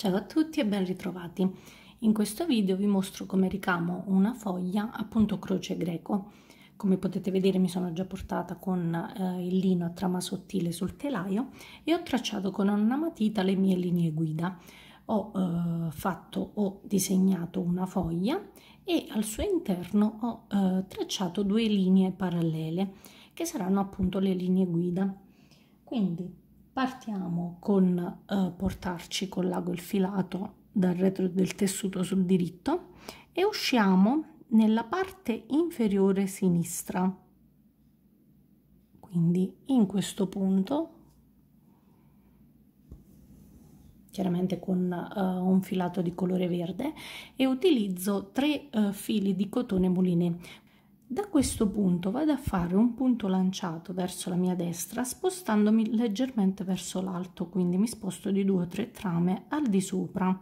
Ciao a tutti e ben ritrovati. In questo video vi mostro come ricamo una foglia appunto croce greco. Come potete vedere mi sono già portata con eh, il lino a trama sottile sul telaio e ho tracciato con una matita le mie linee guida. Ho eh, fatto ho disegnato una foglia e al suo interno ho eh, tracciato due linee parallele che saranno appunto le linee guida. Quindi Partiamo con eh, portarci con l'ago il filato dal retro del tessuto sul diritto e usciamo nella parte inferiore sinistra. Quindi in questo punto, chiaramente con eh, un filato di colore verde, e utilizzo tre eh, fili di cotone muliné. Da questo punto vado a fare un punto lanciato verso la mia destra spostandomi leggermente verso l'alto, quindi mi sposto di 2 o 3 trame al di sopra,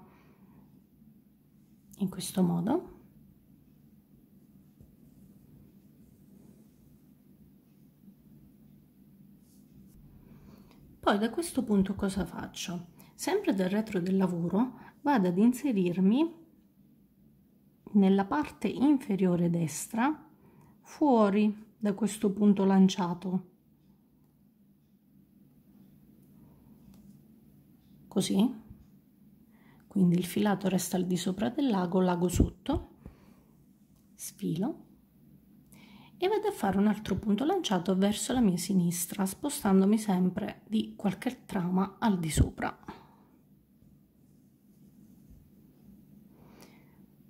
in questo modo. Poi da questo punto cosa faccio? Sempre dal retro del lavoro vado ad inserirmi nella parte inferiore destra fuori da questo punto lanciato. Così. Quindi il filato resta al di sopra del lago, lago sotto, sfilo e vado a fare un altro punto lanciato verso la mia sinistra, spostandomi sempre di qualche trama al di sopra.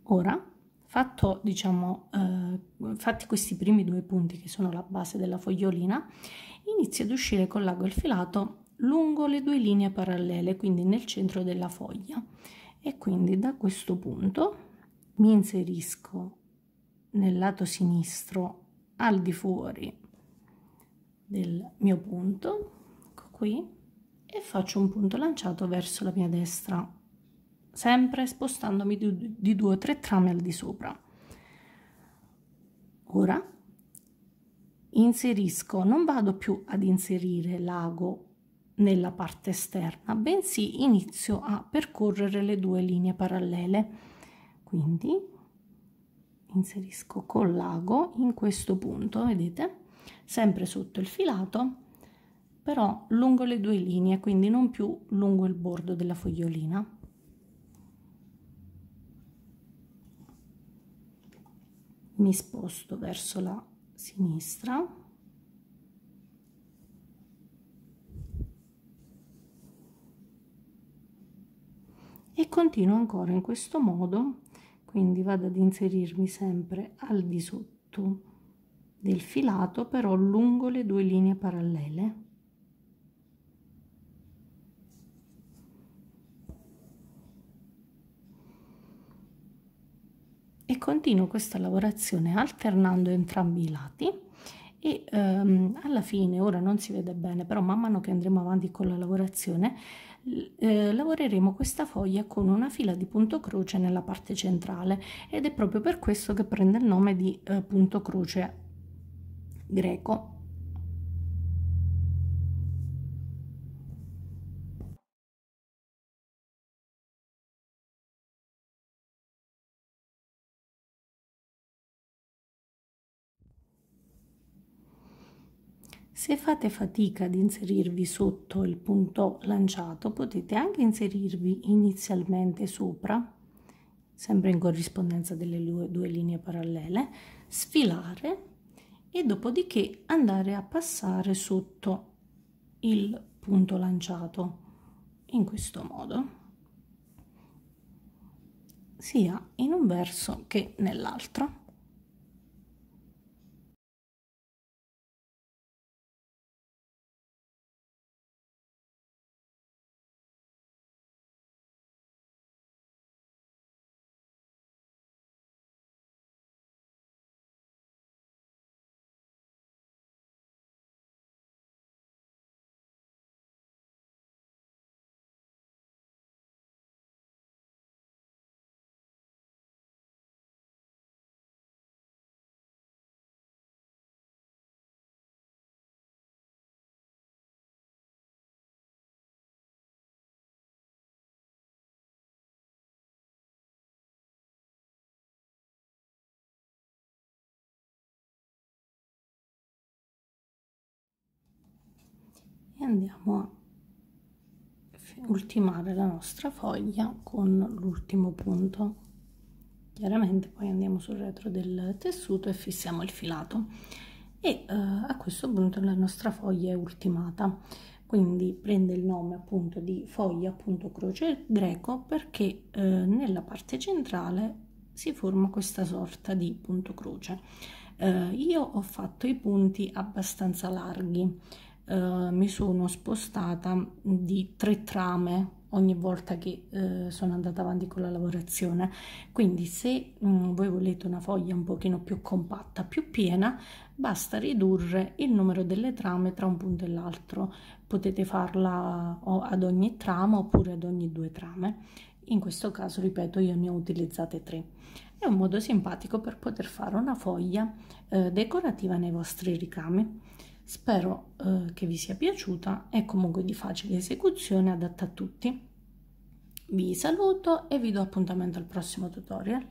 Ora Fatto, diciamo, eh, fatti questi primi due punti che sono la base della fogliolina, inizio ad uscire con l'ago filato lungo le due linee parallele, quindi nel centro della foglia. E quindi da questo punto mi inserisco nel lato sinistro al di fuori del mio punto, ecco qui, e faccio un punto lanciato verso la mia destra sempre spostandomi di, di due o tre trame al di sopra. Ora inserisco, non vado più ad inserire l'ago nella parte esterna, bensì inizio a percorrere le due linee parallele. Quindi inserisco con l'ago in questo punto, vedete? Sempre sotto il filato, però lungo le due linee, quindi non più lungo il bordo della fogliolina. mi sposto verso la sinistra e continuo ancora in questo modo quindi vado ad inserirmi sempre al di sotto del filato però lungo le due linee parallele e continuo questa lavorazione alternando entrambi i lati e ehm, alla fine ora non si vede bene però man mano che andremo avanti con la lavorazione eh, lavoreremo questa foglia con una fila di punto croce nella parte centrale ed è proprio per questo che prende il nome di eh, punto croce greco Se fate fatica ad inserirvi sotto il punto lanciato, potete anche inserirvi inizialmente sopra, sempre in corrispondenza delle due, linee parallele, sfilare e dopodiché andare a passare sotto il punto lanciato in questo modo sia in un verso che nell'altro andiamo a ultimare la nostra foglia con l'ultimo punto chiaramente poi andiamo sul retro del tessuto e fissiamo il filato e eh, a questo punto la nostra foglia è ultimata quindi prende il nome appunto di foglia appunto croce greco perché eh, nella parte centrale si forma questa sorta di punto croce eh, io ho fatto i punti abbastanza larghi eh, mi sono spostata di tre trame ogni volta che eh, sono andata avanti con la lavorazione quindi se mh, mm, voi volete una foglia un pochino più compatta più piena basta ridurre il numero delle trame tra un punto e l'altro potete farla ad ogni trama oppure ad ogni due trame in questo caso ripeto io ne ho utilizzate tre è un modo simpatico per poter fare una foglia eh, decorativa nei vostri ricami Spero eh, che vi sia piaciuta, è comunque di facile esecuzione, adatta a tutti. Vi saluto e vi do appuntamento al prossimo tutorial.